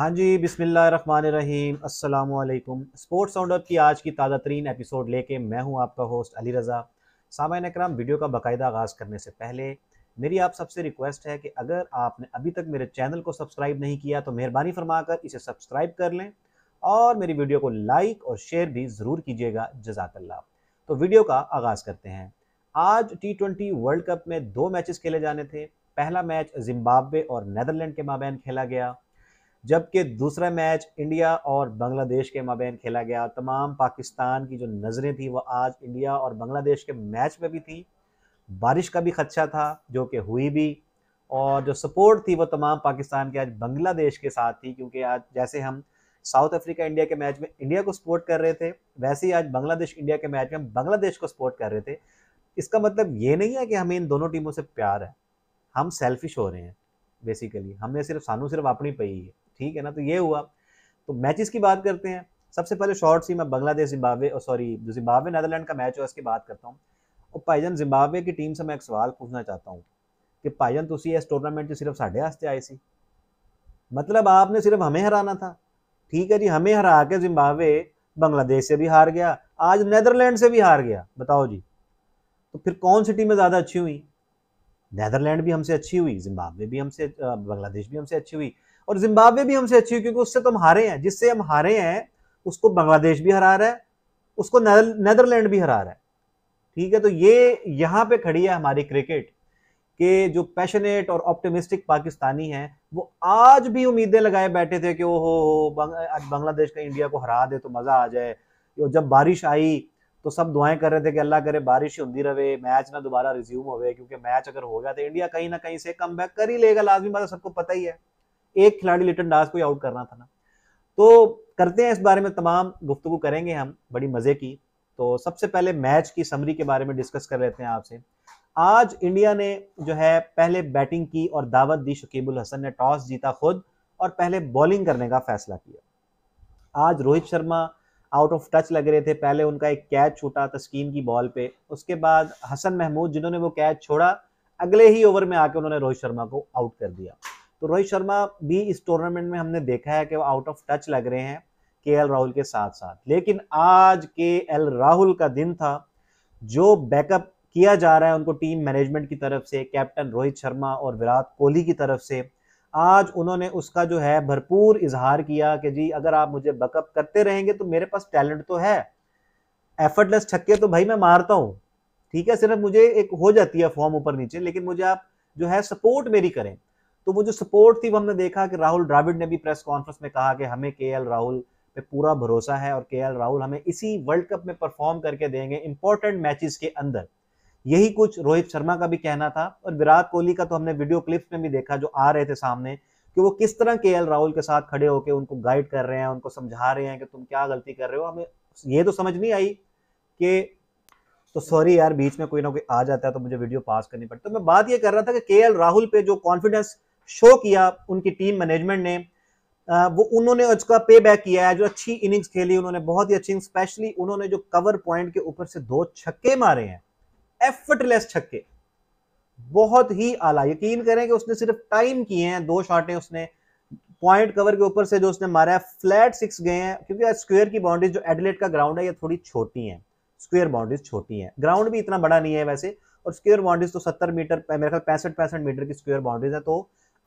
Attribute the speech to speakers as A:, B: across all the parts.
A: हाँ जी बिसमीम अल्लाम स्पोर्ट्स राउंडअप की आज की ताज़ा तरीन एपिसोड लेके मैं हूँ आपका होस्ट अली रज़ा सामायन कराम वीडियो का बाकायदा आगाज़ करने से पहले मेरी आप सबसे रिक्वेस्ट है कि अगर आपने अभी तक मेरे चैनल को सब्सक्राइब नहीं किया तो मेहरबानी फरमाकर इसे सब्सक्राइब कर लें और मेरी वीडियो को लाइक और शेयर भी ज़रूर कीजिएगा जजाकल्ला तो वीडियो का आगाज़ करते हैं आज टी ट्वेंटी वर्ल्ड कप में दो मैचेस खेले जाने थे पहला मैच जिम्बाब्वे और नदरलैंड के माबेन खेला गया जबकि दूसरा मैच इंडिया और बांग्लादेश के माबेन खेला गया तमाम पाकिस्तान की जो नज़रें थी वह आज इंडिया और बांग्लादेश के मैच में भी थी बारिश का भी खदशा था जो कि हुई भी और जो सपोर्ट थी वो तमाम पाकिस्तान के आज बांग्लादेश के साथ थी क्योंकि आज जैसे हम साउथ अफ्रीका इंडिया के मैच में इंडिया को सपोर्ट कर रहे थे वैसे ही आज बांग्लादेश इंडिया के मैच में बांग्लादेश को सपोर्ट कर रहे थे इसका मतलब ये नहीं है कि हमें इन दोनों टीमों से प्यार है हम सेल्फिश हो रहे हैं बेसिकली हमें सिर्फ सानू सिर्फ अपनी पई है ठीक है ना तो ये हुआ तो मैचेस की बात करते हैं सबसे पहले शॉर्ट सी मैं बांग्लादेश जिम्बावे और सॉरी जो जिम्बावे नैदरलैंड का मैच हुआ इसकी बात करता हूँ और भाईजान जिम्बावे की टीम से मैं एक सवाल पूछना चाहता हूँ कि भाईजान तुम इस टूर्नामेंट से सिर्फ साढ़े हास्ते आए सी मतलब आपने सिर्फ हमें हराना था ठीक है जी हमें हरा के जिम्बावे बांग्लादेश से भी हार गया आज नैदरलैंड से भी हार गया बताओ जी तो फिर कौन सी टीमें ज़्यादा अच्छी हुई नैदरलैंड भी हमसे अच्छी हुई जिम्बावे भी हमसे बांग्लादेश भी हमसे अच्छी हुई और जिम्बाब्वे भी हमसे अच्छी हुई क्योंकि उससे तो हम हारे हैं जिससे हम हारे हैं उसको बांग्लादेश भी हरा रहा है उसको नदरलैंड भी हरा रहा है ठीक है तो ये यहाँ पे खड़ी है हमारी क्रिकेट के जो पैशनेट और ऑप्टिमिस्टिक पाकिस्तानी हैं वो आज भी उम्मीदें लगाए बैठे थे कि ओहो आज बांग्लादेश का इंडिया को हरा दे तो मज़ा आ जाए जब बारिश आई तो सब दुआएं कर रहे थे कि अल्लाह करे बारिश होती रहे मैच ना दोबारा रिज्यूम हो क्योंकि मैच अगर हो गया तो इंडिया कहीं ना कहीं से कम बैक कर ही लेगा लाजमी बात सबको पता ही है एक खिलाड़ी लिटन दास को ही आउट करना था ना तो करते हैं इस बारे में तमाम गुफ्तु करेंगे हम बड़ी मज़े की तो सबसे पहले मैच की समरी के बारे में डिस्कस कर लेते हैं आपसे आज इंडिया ने जो है पहले बैटिंग की और दावत दी शकीबुल हसन ने टॉस जीता खुद और पहले बॉलिंग करने का फैसला किया आज Rohit Sharma out of touch लग रहे थे पहले उनका एक कैच छूटा तस्कीन की बॉल पे उसके बाद हसन महमूद जिन्होंने वो कैच छोड़ा अगले ही ओवर में आके उन्होंने रोहित शर्मा को आउट कर दिया तो रोहित शर्मा भी इस टूर्नामेंट में हमने देखा है कि वो आउट ऑफ टच लग रहे हैं के एल राहुल के साथ साथ लेकिन आज के एल राहुल का दिन था जो बैकअप किया जा रहा है उनको टीम मैनेजमेंट की तरफ से कैप्टन रोहित शर्मा और विराट कोहली की तरफ से आज उन्होंने उसका जो है भरपूर इजहार किया कि जी अगर आप मुझे बैकअप करते रहेंगे तो मेरे पास टैलेंट तो है एफर्टलेस छक्के तो भाई मैं मारता हूँ ठीक है सिर्फ मुझे एक हो जाती है फॉर्म ऊपर नीचे लेकिन मुझे आप जो है सपोर्ट मेरी करें तो वो जो सपोर्ट थी वो हमने देखा कि राहुल द्राविड ने भी प्रेस कॉन्फ्रेंस में कहा कि हमें के राहुल पे पूरा भरोसा है और के राहुल हमें इसी वर्ल्ड कप में परफॉर्म करके देंगे इंपॉर्टेंट मैचेस के अंदर यही कुछ रोहित शर्मा का भी कहना था और विराट कोहली का तो हमने वीडियो क्लिप्स में भी देखा जो आ रहे थे सामने कि वो किस तरह के राहुल के साथ खड़े होकर उनको गाइड कर रहे हैं उनको समझा रहे हैं कि तुम क्या गलती कर रहे हो हमें ये तो समझ नहीं आई कि तो सॉरी यार बीच में कोई ना कोई आ जाता है तो मुझे वीडियो पास करनी पड़ती तो मैं बात ये कर रहा था कि के राहुल पे जो कॉन्फिडेंस शो किया उनकी टीम मैनेजमेंट ने वो उन्होंने उसका पे बैक किया है जो अच्छी इनिंग्स खेली उन्होंने बहुत ही अच्छी स्पेशली उन्होंने जो कवर पॉइंट के ऊपर से दो छक्के मारे हैं एफर्टलेस छक्के बहुत ही आला यकीन करें कि उसने सिर्फ टाइम किए हैं दो शॉटें उसने पॉइंट कवर के ऊपर से जो उसने मारा है फ्लैट सिक्स गए हैं क्योंकि स्क्वेयर की बाउंड्रीज जो एडलेट का ग्राउंड है ये थोड़ी छोटी है स्क्वेयर बाउंड्रीज छोटी है ग्राउंड भी इतना बड़ा नहीं है वैसे और स्क्वेयर बाउंड्रीज तो सत्तर मीटर मेरे ख्याल पैंसठ पैंसठ मीटर की स्क्वेयर बाउंड्रीज है तो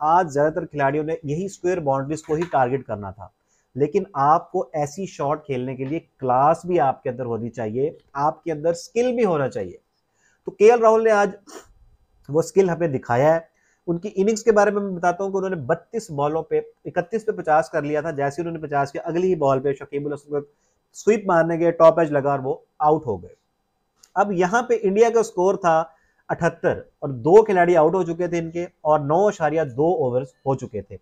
A: आज ज़्यादातर खिलाड़ियों ने यही स्क्वेयर बाउंड्रीज को ही टारगेट करना था लेकिन आपको ऐसी शॉट खेलने के लिए क्लास भी आपके अंदर होनी चाहिए आपके अंदर स्किल भी होना चाहिए तो के राहुल ने आज वो स्किल हमें दिखाया है उनकी इनिंग्स के बारे में मैं बताता हूँ कि उन्होंने 32 बॉलों पे 31 पे 50 कर लिया था जैसे उन्होंने 50 के अगली ही बॉल पे शकीबुल हसन को स्वीप मारने गए टॉप एज लगा और वो आउट हो गए अब यहाँ पे इंडिया का स्कोर था अठहत्तर और दो खिलाड़ी आउट हो चुके थे इनके और नौ अशारिया दो ओवर हो चुके थे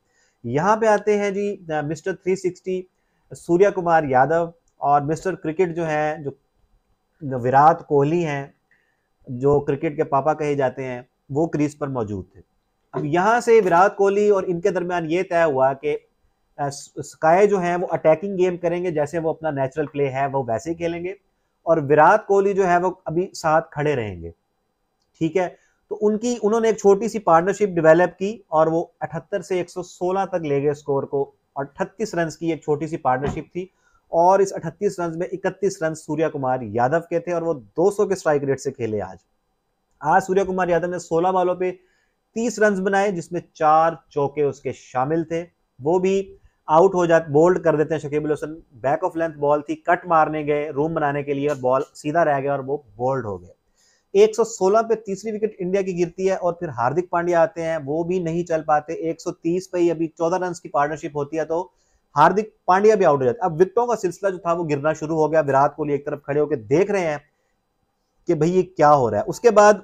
A: यहाँ पे आते हैं जी मिस्टर 360 सूर्या कुमार यादव और मिस्टर क्रिकेट जो है जो विराट कोहली हैं जो क्रिकेट के पापा कहे जाते हैं वो क्रीज पर मौजूद थे अब यहाँ से विराट कोहली और इनके दरमियान ये तय हुआ कि स्काई जो है वो अटैकिंग गेम करेंगे जैसे वो अपना नेचुरल प्ले है वो वैसे ही खेलेंगे और विराट कोहली जो है वो अभी साथ खड़े रहेंगे ठीक है तो उनकी उन्होंने एक छोटी सी पार्टनरशिप डेवलप की और वो 78 से 116 तक ले गए स्कोर को और अठतीस रन की एक छोटी सी पार्टनरशिप थी और इस 38 रन में 31 रन सूर्य कुमार यादव के थे और वो 200 के स्ट्राइक रेट से खेले आज आज सूर्य कुमार यादव ने 16 बॉलों पे 30 रन बनाए जिसमें चार चौके उसके शामिल थे वो भी आउट हो जाते बोल्ड कर देते हैं Shakibul Hasan back of length ball थी कट मारने गए रूम बनाने के लिए और बॉल सीधा रह गया और वो बोल्ड हो गए 116 पे तीसरी विकेट इंडिया की गिरती है और फिर हार्दिक पांड्या आते हैं वो भी नहीं चल पाते 130 पे ही अभी 14 रन की पार्टनरशिप होती है तो हार्दिक पांड्या भी आउट हो जाता है अब विकटों का सिलसिला जो था वो गिरना शुरू हो गया विराट कोहली एक तरफ खड़े होकर देख रहे हैं कि भाई ये क्या हो रहा है उसके बाद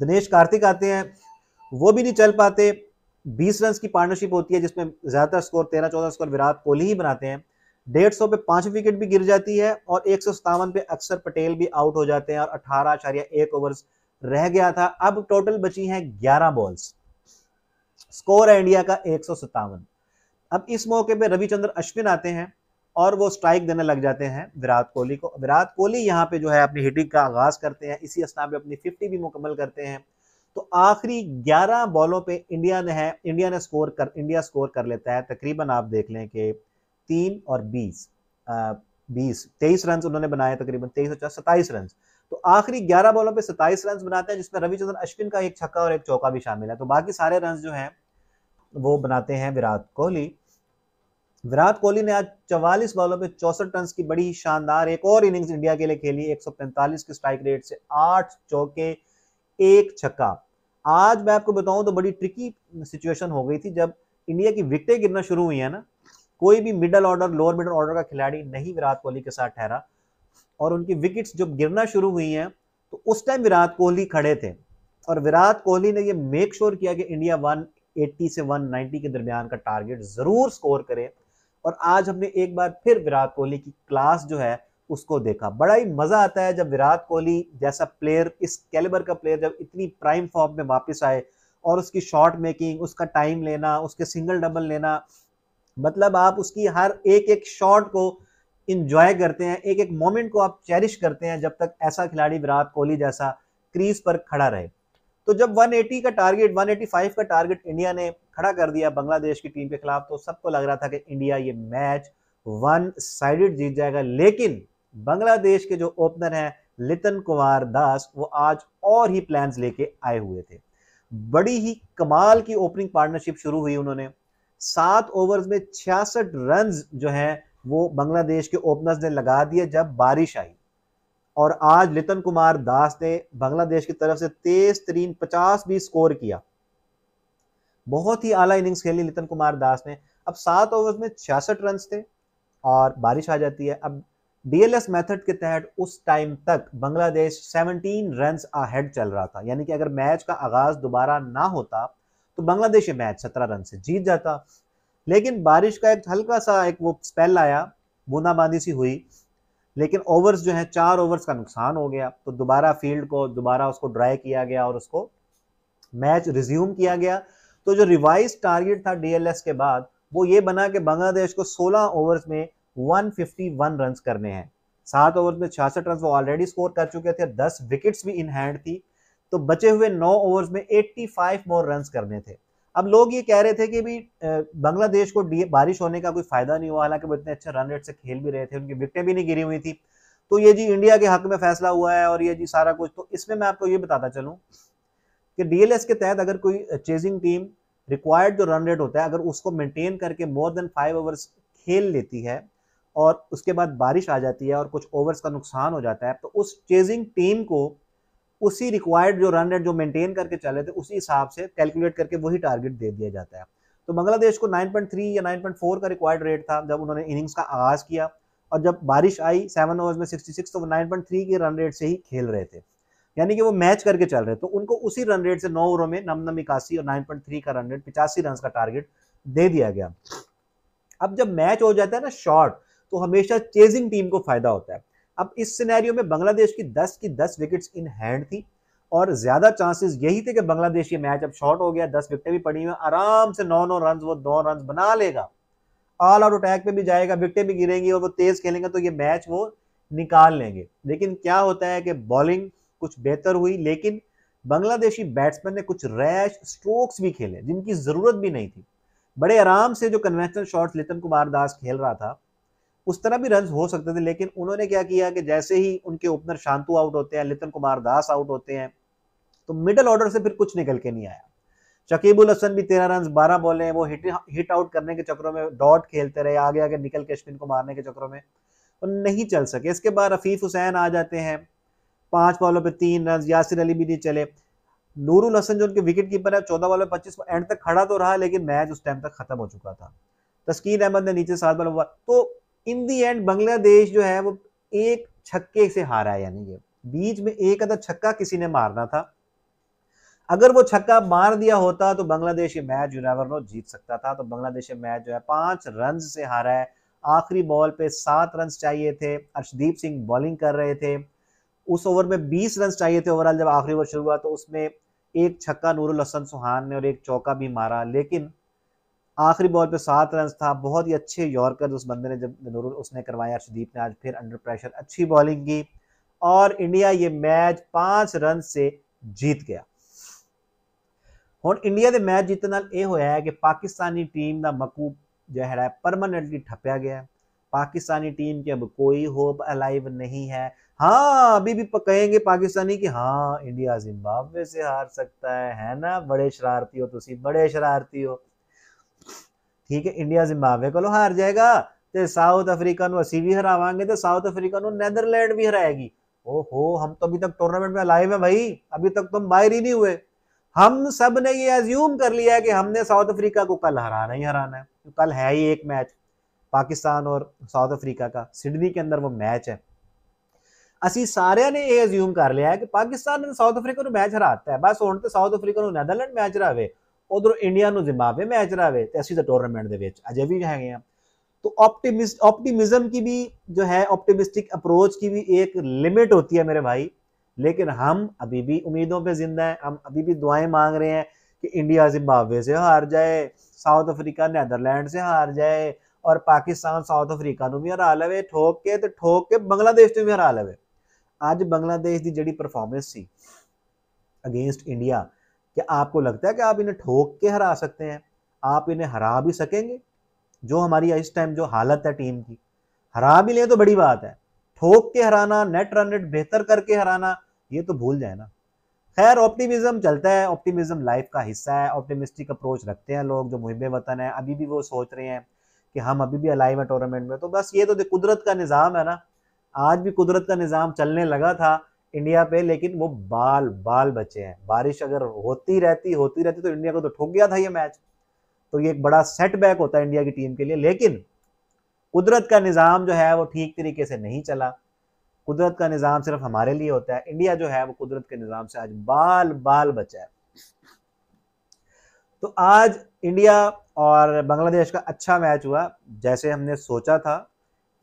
A: दिनेश कार्तिक आते हैं वो भी नहीं चल पाते बीस रन की पार्टनरशिप होती है जिसमें ज्यादातर स्कोर तेरह चौदह स्कोर विराट कोहली ही बनाते हैं डेढ़ सौ पे पांच विकेट भी गिर जाती है और एक सौ सत्तावन पे अक्सर पटेल भी आउट हो जाते हैं और अठारह आचार्य एक ओवर रह गया था अब टोटल बची है ग्यारह बॉल्स स्कोर है इंडिया का एक सौ सत्तावन अब इस मौके पे रविचंद्र अश्विन आते हैं और वो स्ट्राइक देने लग जाते हैं विराट कोहली को विराट कोहली यहाँ पे जो है अपनी हिटिंग का आगाज करते हैं इसी असना पे अपनी फिफ्टी भी मुकम्मल करते हैं तो आखिरी 11 बॉलों पे इंडिया ने है इंडिया ने स्कोर कर इंडिया स्कोर कर लेता है तकरीबन आप देख लें कि तीन और बीस बीस तेईस रन उन्होंने बनाए तकरीबन तेईस और सत्ताईस रन तो आखिरी ग्यारह बॉलों पे सताइस रन बनाते हैं जिसमें रविचंद्रन अश्विन का एक छक्का और एक चौका भी शामिल है तो बाकी सारे रन जो हैं वो बनाते हैं विराट कोहली विराट कोहली ने आज चवालीस बॉलों पे चौसठ रन की बड़ी शानदार एक और इनिंग्स इंडिया के लिए खेली पैंतालीस की स्ट्राइक रेट से आठ चौके एक छक्का आज मैं आपको बताऊं तो बड़ी ट्रिकी सिचुएशन हो गई थी जब इंडिया की विकटें गिरना शुरू हुई है ना कोई भी middle order lower middle order का खिलाड़ी नहीं विराट कोहली के साथ ठहरा और उनकी विकेट्स जब गिरना शुरू हुई हैं तो उस टाइम विराट कोहली खड़े थे और विराट कोहली ने ये मेक श्योर किया कि इंडिया 180 से 190 के दरमियान का टारगेट ज़रूर स्कोर करे और आज हमने एक बार फिर विराट कोहली की क्लास जो है उसको देखा बड़ा ही मज़ा आता है जब विराट कोहली जैसा प्लेयर इस कैलिबर का प्लेयर जब इतनी प्राइम फॉर्म में वापस आए और उसकी शॉट मेकिंग उसका टाइम लेना उसके सिंगल डबल लेना मतलब आप उसकी हर एक एक शॉट को इंजॉय करते हैं एक एक मोमेंट को आप चेरिश करते हैं जब तक ऐसा खिलाड़ी विराट कोहली जैसा क्रीज पर खड़ा रहे तो जब 180 का टारगेट 185 का टारगेट इंडिया ने खड़ा कर दिया बांग्लादेश की टीम के खिलाफ तो सबको लग रहा था कि इंडिया ये मैच वन साइडेड जीत जाएगा लेकिन बांग्लादेश के जो ओपनर हैं लितन कुमार दास वो आज और ही प्लान्स लेके आए हुए थे बड़ी ही कमाल की ओपनिंग पार्टनरशिप शुरू हुई उन्होंने सात ओवर्स में छियासठ रन जो हैं वो बांग्लादेश के ओपनर्स ने लगा दिए जब बारिश आई और आज लितन कुमार दास ने बांग्लादेश की तरफ से तेज तरीन पचास भी स्कोर किया बहुत ही आला इनिंग्स खेली लितन कुमार दास ने अब सात ओवर्स में छियासठ रन थे और बारिश आ जाती है अब डीएलएस मेथड के तहत उस टाइम तक बांग्लादेश 17 रन अहेड चल रहा था यानी कि अगर मैच का आगाज दोबारा ना होता तो बांग्लादेश ये मैच सत्रह रन से जीत जाता लेकिन बारिश का एक हल्का सा एक वो स्पेल आया बूंदाबांदी सी हुई लेकिन ओवर्स जो है चार ओवर्स का नुकसान हो गया तो दोबारा फील्ड को दोबारा उसको ड्राई किया गया और उसको मैच रिज्यूम किया गया तो जो रिवाइज टारगेट था डीएलएस के बाद वो ये बना कि बांग्लादेश को 16 ओवर्स में 151 रन करने हैं सात ओवर में छियासठ रन वो ऑलरेडी स्कोर कर चुके थे दस विकेट्स भी इन हैंड थी तो बचे हुए नौ ओवर्स में 85 मोर रन करने थे अब लोग ये कह रहे थे कि भी बांग्लादेश को बारिश होने का कोई फायदा नहीं हुआ हालांकि वो इतने अच्छे रन रेट से खेल भी रहे थे उनकी विकटें भी नहीं गिरी हुई थी तो ये जी इंडिया के हक में फैसला हुआ है और ये जी सारा कुछ तो इसमें मैं आपको ये बताता चलूं कि डीएलएस के तहत अगर कोई चेजिंग टीम रिक्वायर्ड जो रन रेट होता है अगर उसको मेंटेन करके मोर देन फाइव ओवर्स खेल लेती है और उसके बाद बारिश आ जाती है और कुछ ओवर्स का नुकसान हो जाता है तो उस चेजिंग टीम को उसी रिक्वायर्ड जो रन रेट जो मेंटेन करके चले थे उसी हिसाब से कैलकुलेट करके वही टारगेट दे दिया जाता है तो बांग्लादेश को 9.3 या 9.4 का रिक्वायर्ड रेट था जब उन्होंने इनिंग्स का आगाज़ किया और जब बारिश आई सेवन ओवर्स में 66 तो वो 9.3 के रन रेट से ही खेल रहे थे यानी कि वो मैच करके चल रहे तो उनको उसी रन रेट से नौ ओवरों में नमनम इक्यासी और नाइन का रन रेट पिचासी रन का टारगेट दे दिया गया अब जब मैच हो जाता है ना शॉर्ट तो हमेशा चेजिंग टीम को फायदा होता है अब इस सिनेरियो में बांग्लादेश की 10 की 10 विकेट्स इन हैंड थी और ज्यादा चांसेस यही थे कि बांग्लादेश ये मैच अब शॉर्ट हो गया दस विकेटें भी पड़ी हुई आराम से नौ नौ रन वो दो रन बना लेगा ऑल आउट अटैक पे भी जाएगा विकटें भी गिरेंगी और वो तेज खेलेंगे तो ये मैच वो निकाल लेंगे लेकिन क्या होता है कि बॉलिंग कुछ बेहतर हुई लेकिन बांग्लादेशी बैट्समैन ने कुछ रैश स्ट्रोक्स भी खेले जिनकी जरूरत भी नहीं थी बड़े आराम से जो कन्वेंशनल शॉट्स लितन कुमार दास खेल रहा था उस तरह भी रन हो सकते थे लेकिन उन्होंने क्या किया कि जैसे ही उनके ओपनर शांतु आउट होते हैं लितन कुमार दास आउट होते हैं तो मिडल ऑर्डर से फिर कुछ निकल के नहीं आया शकीबुल हसन भी तेरह रन बारह बॉले हैं वो हिट हिट आउट करने के चक्रों में डॉट खेलते रहे आगे आगे निकल के अश्विन को मारने के चक्रों में तो नहीं चल सके इसके बाद रफीफ हुसैन आ जाते हैं पांच बॉलों पे तीन रन यासिर अली भी नहीं चले नूरुल हसन जो उनके विकेट कीपर है चौदह बॉलों में पच्चीस एंड तक खड़ा तो रहा लेकिन मैच उस टाइम तक खत्म हो चुका था तस्कीन अहमद ने नीचे सात बॉल तो इन दी एंड बांग्लादेश जो है वो एक छक्के से हारा है यानी ये बीच में एक आधा छक्का किसी ने मारना था अगर वो छक्का मार दिया होता तो बांग्लादेश ये मैच यूनावरनो जीत सकता था तो बांग्लादेश ये मैच जो है पांच रन से हारा है आखिरी बॉल पे सात रन चाहिए थे अर्शदीप सिंह बॉलिंग कर रहे थे उस ओवर में बीस रन चाहिए थे ओवरऑल जब आखिरी ओवर शुरू हुआ तो उसमें एक छक्का नूरुल हसन सुहान ने और एक चौका भी मारा लेकिन आखिरी बॉल पे सात रन था बहुत ही अच्छे यॉर्कर उस बंदे ने जब नूरुल उसने करवाया अर्शदीप ने आज फिर अंडर प्रेशर अच्छी बॉलिंग की और इंडिया ये मैच पांच रन से जीत गया ਹੁਣ इंडिया के मैच जीतने ਨਾਲ ਇਹ ਹੋਇਆ ਹੈ ਕਿ ਪਾਕਿਸਤਾਨੀ ਟੀਮ ਦਾ ਮਕੂਬ ਜਿਹੜਾ ਹੈ ਪਰਮਨੈਂਟਲੀ पाकिस्तानी टीम की अब कोई होप अलाइव नहीं है हाँ अभी भी कहेंगे पाकिस्तानी कि हाँ इंडिया जिम्बाब्वे से हार सकता है है ना बड़े शरारती हो तुम बड़े शरारती हो ठीक है इंडिया जिम्बावे को हार जाएगा तो साउथ अफ्रीका असी भी हरावे तो साउथ अफ्रीका नैदरलैंड भी हराएगी ओ हो हम तो अभी तक टूर्नामेंट में लाइव है भाई अभी तक तुम तो बाहर ही नहीं हुए हम सब ने ये एज्यूम कर लिया है कि हमने साउथ अफ्रीका को कल हराना ही हराना है तो कल है ही एक मैच पाकिस्तान और साउथ अफ्रीका का सिडनी के अंदर वो मैच है असी सारे ने यह एज्यूम कर लिया है कि पाकिस्तान ने साउथ अफ्रीका मैच हराता है बस ਹੁਣ तो साउथ अफ्रीका नैदरलैंड मैच हरावे ਉਧਰ इंडिया ਨੂੰ ਜ਼ਿੰਬਾਬਵੇ ਮੈਚ ਰਹਾਵੇ ਤੇ तो ਤਾਂ ਟੂਰਨਾਮੈਂਟ ਦੇ ਵਿੱਚ ਅਜੇ ਵੀ ਹੈਗੇ तो ऑप्टिमिस्ट ऑप्टिमिज्म की भी जो है ऑप्टिमिस्टिक अप्रोच की भी एक लिमिट होती है मेरे भाई लेकिन हम अभी भी उम्मीदों पर जिंदा हैं हम अभी भी दुआएं मांग रहे हैं कि इंडिया जिम्बाब्वे से हार जाए साउथ अफ्रीका नैदरलैंड से हार जाए और पाकिस्तान साउथ अफ्रीका भी हरा लवे ठोक के तो ठोक के बंगलादेश भी हरा लवे अज बांग्लादेश की जी परफॉर्मेंस सी अगेंस्ट इंडिया कि आपको लगता है कि आप इन्हें ठोक के हरा सकते हैं आप इन्हें हरा भी सकेंगे जो हमारी इस टाइम जो हालत है टीम की हरा भी लें तो बड़ी बात है ठोक के हराना नेट रन रेट बेहतर करके हराना ये तो भूल जाए ना खैर ऑप्टिमिज्म चलता है ऑप्टिमिज्म लाइफ का हिस्सा है ऑप्टिमिस्टिक अप्रोच रखते हैं लोग जो मुहिब वतन है अभी भी वो सोच रहे हैं कि हम अभी भी अलाइव है टूर्नामेंट में तो बस ये तो कुदरत का निज़ाम है ना आज भी कुदरत का निज़ाम चलने लगा था इंडिया पे लेकिन वो बाल बाल बचे हैं बारिश अगर होती रहती होती रहती तो इंडिया को तो ठोक गया था ये मैच तो ये एक बड़ा सेटबैक होता है इंडिया की टीम के लिए लेकिन कुदरत का निज़ाम जो है वो ठीक तरीके से नहीं चला कुदरत का निज़ाम सिर्फ हमारे लिए होता है इंडिया जो है वो कुदरत के निज़ाम से आज बाल बाल बचा है तो आज इंडिया और बांग्लादेश का अच्छा मैच हुआ जैसे हमने सोचा था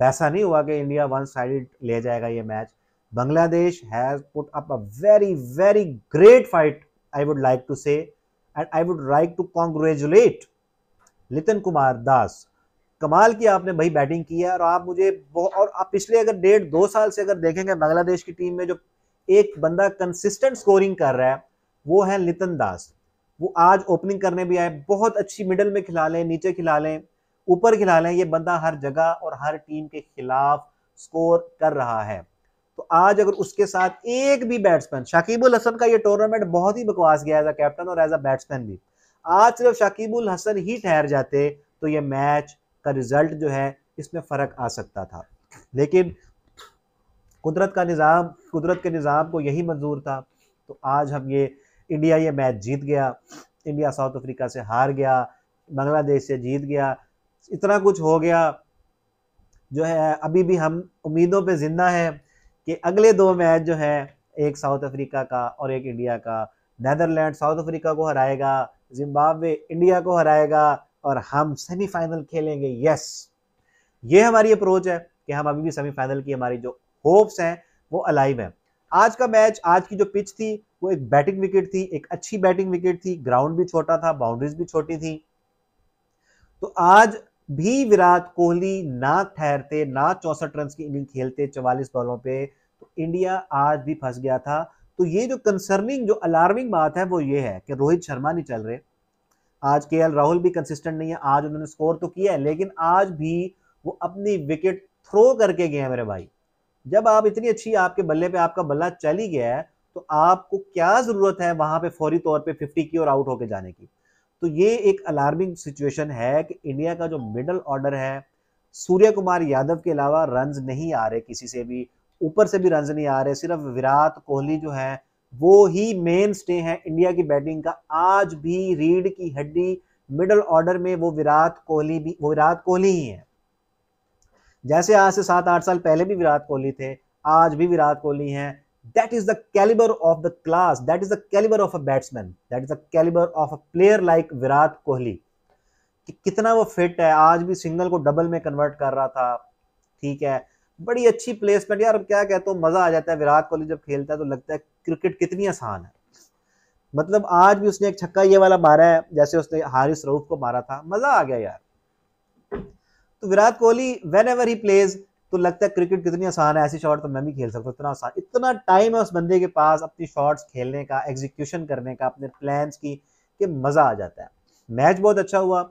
A: वैसा नहीं हुआ कि इंडिया वन साइड ले जाएगा ये match Bangladesh has put up a very, very great fight, I would like to say, and I would like to congratulate Litan Kumar Das. कमाल की आपने भाई बैटिंग की है और आप मुझे और आप पिछले अगर डेढ़ दो साल से अगर देखेंगे बांग्लादेश की टीम में जो एक बंदा कंसिस्टेंट स्कोरिंग कर रहा है वो है लितन दास वो आज ओपनिंग करने भी आए बहुत अच्छी मिडल में खिला लें नीचे खिला लें ऊपर खिला लें ये बंदा हर जगह और हर टीम के खिलाफ स्कोर कर रहा है तो आज अगर उसके साथ एक भी बैट्समैन शाकिबुल हसन का ये टूर्नामेंट बहुत ही बकवास गया एज अ कैप्टन और एज अ बैट्समैन भी आज सिर्फ शाकिबुल हसन ही ठहर जाते तो ये मैच का रिजल्ट जो है इसमें फ़र्क आ सकता था लेकिन कुदरत का निज़ाम कुदरत के निज़ाम को यही मंजूर था तो आज हम ये इंडिया ये मैच जीत गया इंडिया साउथ अफ्रीका से हार गया बांग्लादेश से जीत गया इतना कुछ हो गया जो है अभी भी हम उम्मीदों पे ज़िंदा हैं कि अगले दो मैच जो हैं एक साउथ अफ्रीका का और एक इंडिया का नैदरलैंड साउथ अफ्रीका को हराएगा जिम्बाब्वे इंडिया को हराएगा और हम सेमीफाइनल खेलेंगे यस ये हमारी अप्रोच है कि हम अभी भी सेमीफाइनल की हमारी जो होप्स हैं वो अलाइव हैं आज का मैच आज की जो पिच थी वो एक बैटिंग विकेट थी एक अच्छी बैटिंग विकेट थी ग्राउंड भी छोटा था बाउंड्रीज भी छोटी थी तो आज भी विराट कोहली ना ठहरते ना चौसठ रन की इनिंग खेलते चवालीस बॉलों पे तो इंडिया आज भी फंस गया था तो ये जो कंसर्निंग जो अलार्मिंग बात है वो ये है कि रोहित शर्मा नहीं चल रहे आज के एल राहुल भी कंसिस्टेंट नहीं है आज उन्होंने स्कोर तो किया है लेकिन आज भी वो अपनी विकेट थ्रो करके गए हैं मेरे भाई जब आप इतनी अच्छी आपके बल्ले पे आपका बल्ला चल ही गया है तो आपको क्या जरूरत है वहां पे फौरी तौर पे 50 की और आउट होके जाने की तो ये एक अलार्मिंग सिचुएशन है कि इंडिया का जो मिडल ऑर्डर है सूर्य कुमार यादव के अलावा रन नहीं आ रहे किसी से भी ऊपर से भी रन नहीं आ रहे सिर्फ विराट कोहली जो है वो ही मेन स्टे है इंडिया की बैटिंग का आज भी रीड की हड्डी मिडल ऑर्डर में वो विराट कोहली भी वो विराट कोहली ही है जैसे आज से सात आठ साल पहले भी विराट कोहली थे आज भी विराट कोहली हैं that is the caliber of the class that is the caliber of a batsman that is the caliber of a player like Virat Kohli कि कितना वो फिट है आज भी सिंगल को डबल में कन्वर्ट कर रहा था ठीक है बड़ी अच्छी प्लेसमेंट यार क्या कहते हो मज़ा आ जाता है विराट कोहली जब खेलता है तो लगता है क्रिकेट कितनी आसान है मतलब आज भी उसने एक छक्का ये वाला मारा है जैसे उसने हारिस रऊफ को मारा था मज़ा आ गया यार तो विराट कोहली वेन एवर ही प्लेज तो लगता है क्रिकेट कितनी आसान है ऐसी शॉट तो मैं भी खेल सकता हूँ इतना आसान इतना टाइम है उस बंदे के पास अपनी शॉट्स खेलने का एग्जीक्यूशन करने का अपने प्लान्स की कि मज़ा आ जाता है मैच बहुत अच्छा हुआ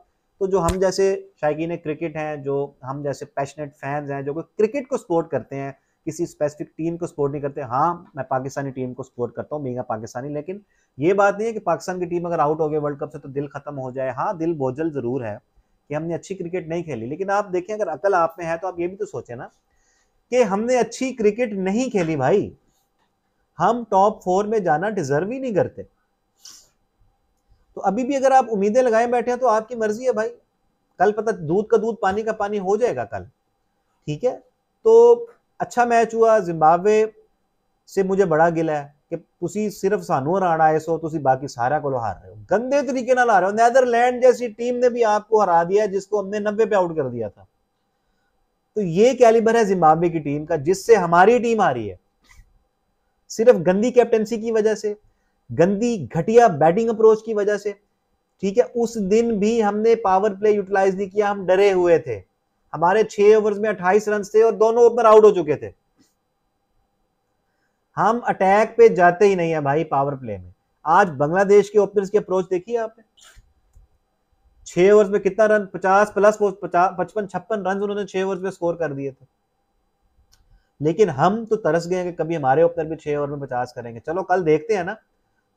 A: तो जो हम जैसे शायकीन क्रिकेट हैं जो हम जैसे पैशनेट फैंस हैं जो क्रिकेट को सपोर्ट करते हैं किसी स्पेसिफिक टीम को सपोर्ट नहीं करते हाँ मैं पाकिस्तानी टीम को सपोर्ट करता हूँ बींगा पाकिस्तानी लेकिन ये बात नहीं है कि पाकिस्तान की टीम अगर आउट हो गई वर्ल्ड कप से तो दिल खत्म हो जाए हाँ दिल बोझल ज़रूर है कि हमने अच्छी क्रिकेट नहीं खेली लेकिन आप देखें अगर अकल आप में है तो आप ये भी तो सोचें ना कि हमने अच्छी क्रिकेट नहीं खेली भाई हम टॉप फोर में जाना डिजर्व ही नहीं करते तो अभी भी अगर आप उम्मीदें लगाए बैठे हैं तो आपकी मर्जी है भाई कल पता दूध का दूध पानी का पानी हो जाएगा कल ठीक है तो अच्छा मैच हुआ जिम्बाब्वे से मुझे बड़ा गिला है कि ਤੁਸੀਂ ਸਿਰਫ ਸਾਨੂੰ ਹਰਾਣਾ ਆਏ ਸੋ ਤੁਸੀਂ ਬਾਕੀ ਸਾਰਿਆਂ ਕੋਲੋਂ ਹਾਰ ਰਹੇ ਹੋ गंदे तरीके ना ला रहे हो नैदरलैंड जैसी टीम ने भी आपको हरा दिया जिसको हमने नब्बे पे आउट कर दिया था तो ये कैलिबर है जिम्बाब्वे की टीम का जिससे हमारी टीम आ रही है सिर्फ गंदी कैप्टनसी की वजह से गंदी घटिया बैटिंग अप्रोच की वजह से ठीक है उस दिन भी हमने पावर प्ले यूटिलाइज नहीं किया हम डरे हुए थे हमारे छह ओवर्स में अट्ठाईस रन थे और दोनों ओपनर आउट हो चुके थे हम अटैक पे जाते ही नहीं है भाई पावर प्ले में आज बांग्लादेश के ओपनर्स की अप्रोच देखी आपने छह ओवर्स में कितना रन पचास प्लस पचपन छप्पन रन उन्होंने छह ओवर्स में स्कोर कर दिए थे लेकिन हम तो तरस गए कि कभी हमारे ओपनर भी छह ओवर में पचास करेंगे चलो कल देखते हैं ना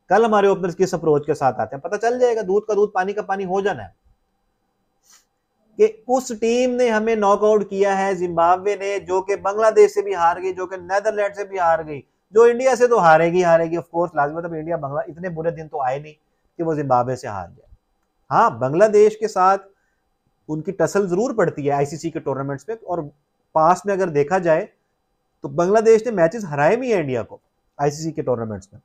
A: कल हमारे ओपनर्स किस अप्रोच के साथ आते हैं पता चल जाएगा दूध का दूध पानी का पानी हो जाना है कि उस टीम ने हमें नॉकआउट किया है जिम्बाब्वे ने जो कि बांग्लादेश से भी हार गई जो कि नेदरलैंड से भी हार गई जो इंडिया से तो हारेगी हारेगी ऑफकोर्स लाजमत अब इंडिया बंगला इतने बुरे दिन तो आए नहीं कि वो जिम्बाब्वे से हार जाए हाँ बांग्लादेश के साथ उनकी टसल जरूर पड़ती है आईसीसी के टूर्नामेंट्स में और पास में अगर देखा जाए तो बांग्लादेश ने मैचेस हराए भी है इंडिया को आईसीसी के टूर्नामेंट्स में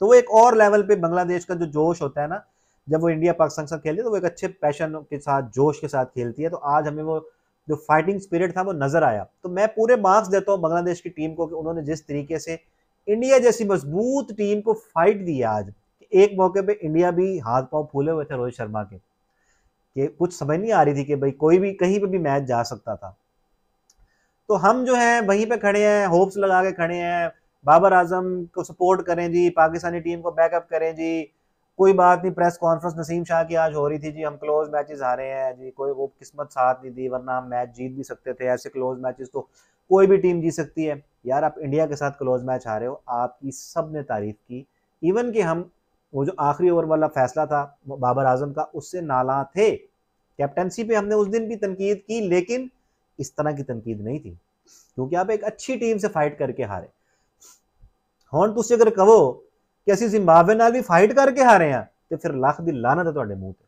A: तो वो एक और लेवल पे बांग्लादेश का जो जोश होता है ना जब वो इंडिया पाकिस्तान के साथ खेलती है तो वो एक अच्छे पैशन के साथ जोश के साथ खेलती है तो आज हमें वो जो फाइटिंग स्पिरिट था वो नजर आया तो मैं पूरे मार्क्स देता हूँ बांग्लादेश की टीम को कि उन्होंने जिस तरीके से इंडिया जैसी मजबूत टीम को फाइट दिया आज एक मौके पे इंडिया भी हाथ पांव फूले हुए थे रोहित शर्मा के कि कुछ समझ नहीं आ रही थी कि भाई कोई भी कहीं पे भी मैच जा सकता था तो हम जो है वहीं पे खड़े हैं होप्स लगा के खड़े हैं बाबर आजम को सपोर्ट करें जी पाकिस्तानी टीम को बैकअप करें जी कोई बात नहीं प्रेस कॉन्फ्रेंस नसीम शाह की आज हो रही थी जी हम क्लोज मैचेस हारे हैं जी कोई वो किस्मत साथ नहीं दी वरना हम मैच जीत भी सकते थे ऐसे क्लोज मैचेस तो कोई भी टीम जीत सकती है यार आप इंडिया के साथ क्लोज मैच हारे हो आपकी सब ने तारीफ की इवन कि हम वो जो आखिरी ओवर वाला फैसला था बाबर आजम का उससे नाला थे कैप्टनसी पे हमने उस दिन भी तनकीद की लेकिन इस तरह की तनकीद नहीं थी क्योंकि आप एक अच्छी टीम से फाइट करके हारे हॉर्न टूस अगर कहो कि असं जिम्बावे भी फाइट करके हारे हैं तो फिर लख की लानत है ਹੈ पर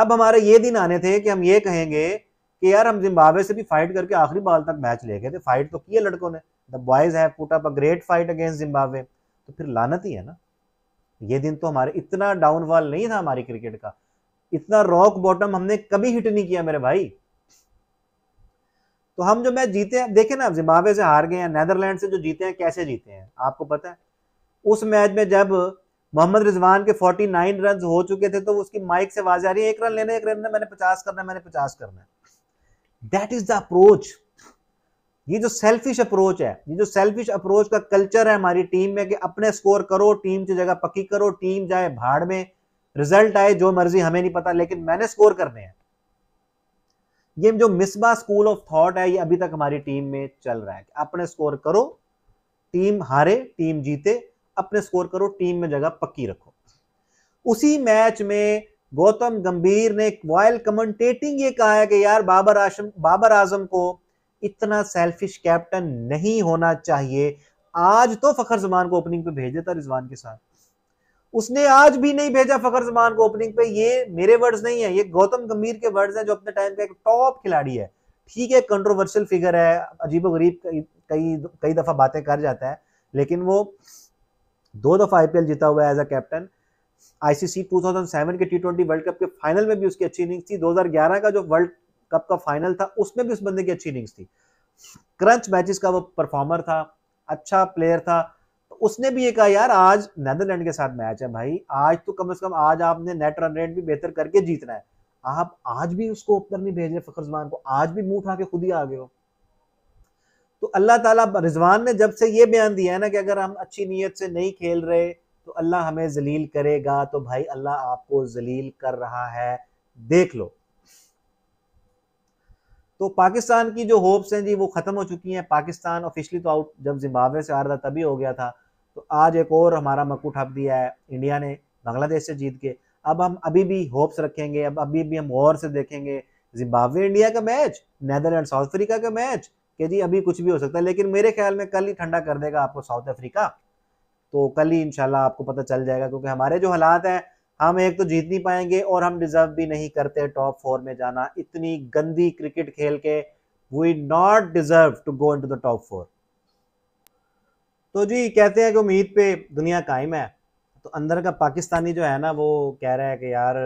A: अब हमारे ये दिन आने थे कि हम ये कहेंगे कि यार हम जिम्बावे से भी फाइट करके आखिरी बॉल तक मैच ले गए थे फाइट तो किए लड़कों ने the boys have put up a great fight against Zimbabwe तो फिर लानत ही है ना ये दिन तो हमारे इतना डाउनफॉल नहीं था हमारी क्रिकेट का इतना रॉक बॉटम हमने कभी हिट नहीं किया मेरे भाई तो हम जो मैच जीते हैं देखे ना जिम्बावे से हार गए हैं नैदरलैंड से जो जीते हैं कैसे जीते हैं आपको पता है उस मैच में जब मोहम्मद रिजवान के 49 नाइन रन हो चुके थे तो उसकी माइक से आवाज आ रही है एक रन लेने एक रन मैंने पचास करना मैंने पचास करना दैट इज द अप्रोच ये जो सेल्फिश अप्रोच है ये जो सेल्फिश अप्रोच का कल्चर है हमारी टीम में कि अपने स्कोर करो टीम की जगह पक्की करो टीम जाए भाड़ में रिजल्ट आए जो मर्जी हमें नहीं पता लेकिन मैंने स्कोर करने हैं ये जो मिसबा स्कूल ऑफ थॉट है ये अभी तक हमारी टीम में चल रहा है अपने स्कोर करो टीम हारे टीम जीते अपने स्कोर करो टीम में जगह पक्की रखो उसी मैच में गौतम गंभीर ने वायल कमेंटेटिंग ये कहा है कि यार बाबर आजम बाबर आजम को इतना सेल्फिश कैप्टन नहीं होना चाहिए आज तो फखर जमान को ओपनिंग पे भेज देता रिजवान के साथ उसने आज भी नहीं भेजा फखर जमान को ओपनिंग पे ये मेरे वर्ड्स नहीं है ये गौतम गंभीर के वर्ड्स हैं जो अपने टाइम का एक टॉप खिलाड़ी है ठीक है कंट्रोवर्शियल फिगर है अजीबो गरीब कई कई दफा बातें कर जाता है लेकिन वो दो दफा आईपीएल जीता हुआ है एज अ कैप्टन आईसीसी 2007 के टी वर्ल्ड कप के फाइनल में भी उसकी अच्छी इनिंग्स थी 2011 का जो वर्ल्ड कप का फाइनल था उसमें भी उस बंदे की अच्छी इनिंग्स थी क्रंच मैचेस का वो परफॉर्मर था अच्छा प्लेयर था तो उसने भी ये कहा यार आज नेदरलैंड के साथ मैच है भाई आज तो कम से कम आज आपने नेट रन रेट भी बेहतर करके जीतना है आप आज भी उसको ओपनर नहीं भेज रहे फखर जमान को आज भी मुंह उठा के खुद ही आ गए हो तो अल्लाह ताला रिजवान ने जब से ये बयान दिया है ना कि अगर हम अच्छी नीयत से नहीं खेल रहे तो अल्लाह हमें जलील करेगा तो भाई अल्लाह आपको जलील कर रहा है देख लो तो पाकिस्तान की जो होप्स हैं जी वो ख़त्म हो चुकी हैं पाकिस्तान ऑफिशली तो आउट जब जिम्बाब्वे से आ रहा था तभी हो गया था तो आज एक और हमारा मकू ठप दिया है इंडिया ने बांग्लादेश से जीत के अब हम अभी भी होप्स रखेंगे अब अभी भी हम गौर से देखेंगे जिम्बाब्वे इंडिया का मैच नैदरलैंड साउथ अफ्रीका का मैच कि जी अभी कुछ भी हो सकता है लेकिन मेरे ख्याल में कल ही ठंडा कर देगा आपको साउथ अफ्रीका तो कल ही इंशाल्लाह आपको पता चल जाएगा क्योंकि हमारे जो हालात हैं हम एक तो जीत नहीं पाएंगे और हम डिजर्व भी नहीं करते टॉप फोर में जाना इतनी गंदी क्रिकेट खेल के we not deserve to go into the top four तो जी कहते हैं कि उम्मीद पे दुनिया कायम है तो अंदर का पाकिस्तानी जो है ना वो कह रहा है कि यार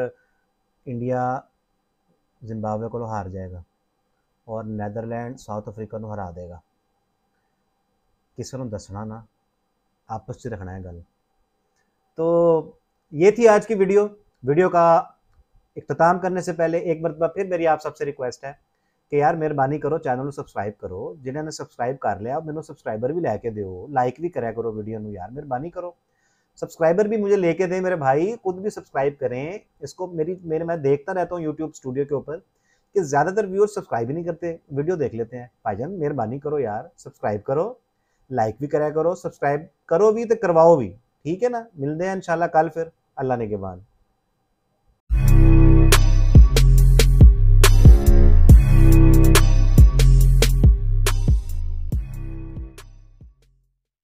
A: इंडिया जिम्बाब्वे को हार जाएगा और नैदरलैंड साउथ अफ्रीका हरा देगा किसी को दसना ना आपस से रखना है गल तो ये थी आज की वीडियो वीडियो का इख्ताम करने से पहले एक बार फिर मेरी आप सबसे रिक्वेस्ट है कि यार मेहरबानी करो चैनल सब्सक्राइब करो जिन्होंने सब्सक्राइब कर लिया मैंने सब्सक्राइबर भी लैके दो लाइक भी करा करो वीडियो में यार मेहरबानी करो सब्सक्राइबर भी मुझे लेके दें मेरे भाई खुद भी सब्सक्राइब करें इसको मेरी मेरे मैं देखता रहता हूँ यूट्यूब स्टूडियो के ऊपर कि ज़्यादातर व्यूअर्स सब्सक्राइब ही नहीं करते वीडियो देख लेते हैं भाईजान मेहरबानी करो यार सब्सक्राइब करो लाइक भी कराया करो सब्सक्राइब करो भी तो करवाओ भी ठीक है ना मिलते हैं इंशाल्लाह कल फिर अल्लाह ने के बाद